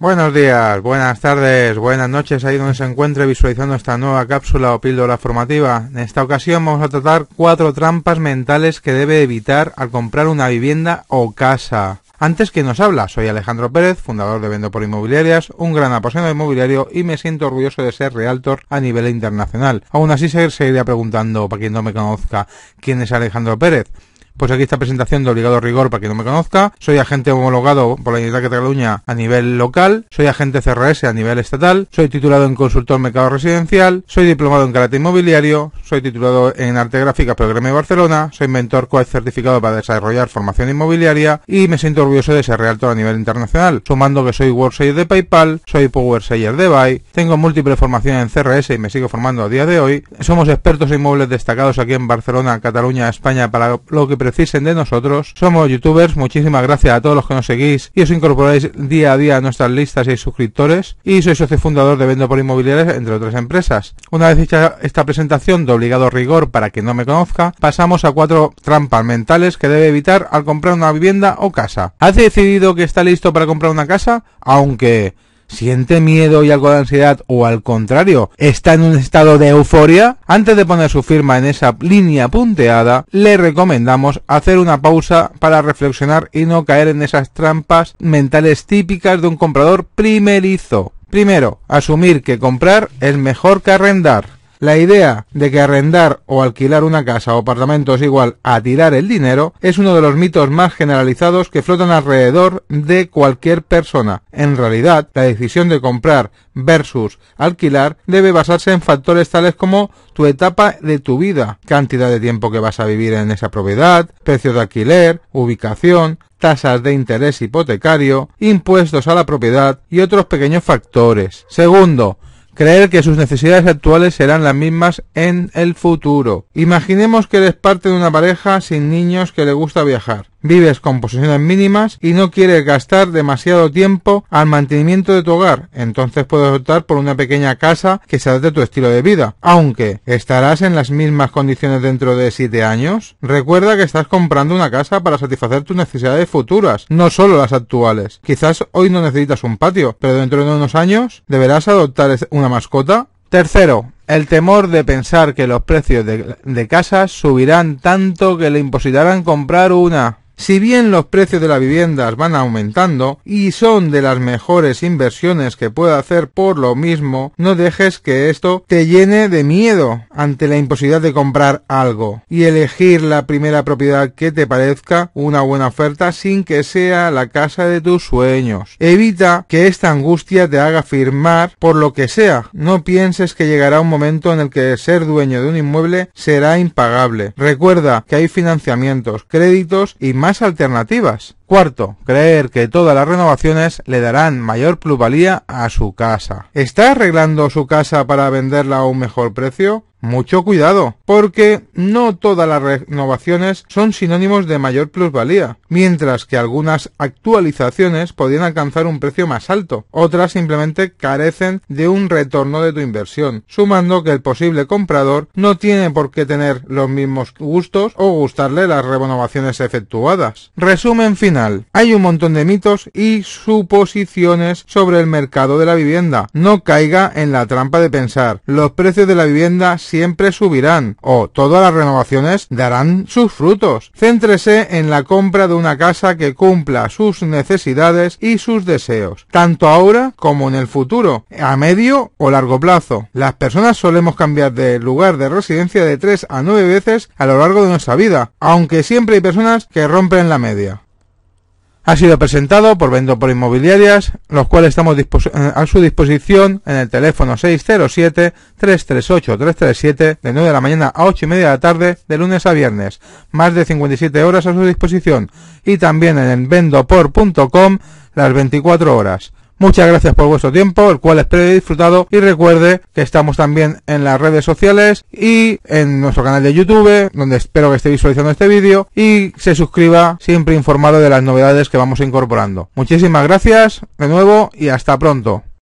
Buenos días, buenas tardes, buenas noches ahí donde se encuentre visualizando esta nueva cápsula o píldora formativa. En esta ocasión vamos a tratar cuatro trampas mentales que debe evitar al comprar una vivienda o casa. Antes que nos habla, soy Alejandro Pérez, fundador de Vendo por Inmobiliarias, un gran apasionado inmobiliario y me siento orgulloso de ser realtor a nivel internacional. Aún así seguiría preguntando, para quien no me conozca, ¿quién es Alejandro Pérez? Pues aquí esta presentación de obligado rigor para quien no me conozca. Soy agente homologado por la Unidad de Cataluña a nivel local. Soy agente CRS a nivel estatal. Soy titulado en consultor mercado residencial. Soy diplomado en carácter inmobiliario. Soy titulado en arte gráfica por el Gremio Barcelona. Soy mentor coach certificado para desarrollar formación inmobiliaria. Y me siento orgulloso de ser realtor a nivel internacional. Sumando que soy WordSayer de PayPal. Soy Power de Buy. Tengo múltiples formaciones en CRS y me sigo formando a día de hoy. Somos expertos inmuebles destacados aquí en Barcelona, Cataluña, España para lo que Decísen de nosotros. Somos youtubers, muchísimas gracias a todos los que nos seguís y os incorporáis día a día a nuestras listas y suscriptores. Y soy socio fundador de Vendo por Inmobiliarias, entre otras empresas. Una vez hecha esta presentación de obligado rigor para que no me conozca, pasamos a cuatro trampas mentales que debe evitar al comprar una vivienda o casa. ¿Has decidido que está listo para comprar una casa? Aunque siente miedo y algo de ansiedad o al contrario, está en un estado de euforia, antes de poner su firma en esa línea punteada, le recomendamos hacer una pausa para reflexionar y no caer en esas trampas mentales típicas de un comprador primerizo. Primero, asumir que comprar es mejor que arrendar. La idea de que arrendar o alquilar una casa o apartamento es igual a tirar el dinero es uno de los mitos más generalizados que flotan alrededor de cualquier persona. En realidad, la decisión de comprar versus alquilar debe basarse en factores tales como tu etapa de tu vida, cantidad de tiempo que vas a vivir en esa propiedad, precio de alquiler, ubicación, tasas de interés hipotecario, impuestos a la propiedad y otros pequeños factores. Segundo, creer que sus necesidades actuales serán las mismas en el futuro. Imaginemos que eres parte de una pareja sin niños que le gusta viajar. Vives con posiciones mínimas y no quieres gastar demasiado tiempo al mantenimiento de tu hogar, entonces puedes optar por una pequeña casa que se adapte a tu estilo de vida, aunque estarás en las mismas condiciones dentro de 7 años. Recuerda que estás comprando una casa para satisfacer tus necesidades futuras, no solo las actuales. Quizás hoy no necesitas un patio, pero dentro de unos años deberás adoptar una mascota. Tercero, el temor de pensar que los precios de, de casas subirán tanto que le impositarán comprar una. Si bien los precios de las viviendas van aumentando y son de las mejores inversiones que pueda hacer por lo mismo, no dejes que esto te llene de miedo ante la imposibilidad de comprar algo y elegir la primera propiedad que te parezca una buena oferta sin que sea la casa de tus sueños. Evita que esta angustia te haga firmar por lo que sea. No pienses que llegará un momento en el que ser dueño de un inmueble será impagable. Recuerda que hay financiamientos, créditos y más alternativas. Cuarto, creer que todas las renovaciones le darán mayor plusvalía a su casa. ¿Está arreglando su casa para venderla a un mejor precio? Mucho cuidado, porque no todas las renovaciones son sinónimos de mayor plusvalía, mientras que algunas actualizaciones podrían alcanzar un precio más alto, otras simplemente carecen de un retorno de tu inversión, sumando que el posible comprador no tiene por qué tener los mismos gustos o gustarle las renovaciones efectuadas. Resumen final. Hay un montón de mitos y suposiciones sobre el mercado de la vivienda. No caiga en la trampa de pensar los precios de la vivienda siempre subirán o todas las renovaciones darán sus frutos. Céntrese en la compra de una casa que cumpla sus necesidades y sus deseos, tanto ahora como en el futuro, a medio o largo plazo. Las personas solemos cambiar de lugar de residencia de 3 a 9 veces a lo largo de nuestra vida, aunque siempre hay personas que rompen la media. Ha sido presentado por Vendo por Inmobiliarias, los cuales estamos eh, a su disposición en el teléfono 607-338-337 de 9 de la mañana a 8 y media de la tarde de lunes a viernes, más de 57 horas a su disposición y también en vendopor.com las 24 horas. Muchas gracias por vuestro tiempo, el cual espero hayáis disfrutado y recuerde que estamos también en las redes sociales y en nuestro canal de YouTube, donde espero que esté visualizando este vídeo y se suscriba siempre informado de las novedades que vamos incorporando. Muchísimas gracias de nuevo y hasta pronto.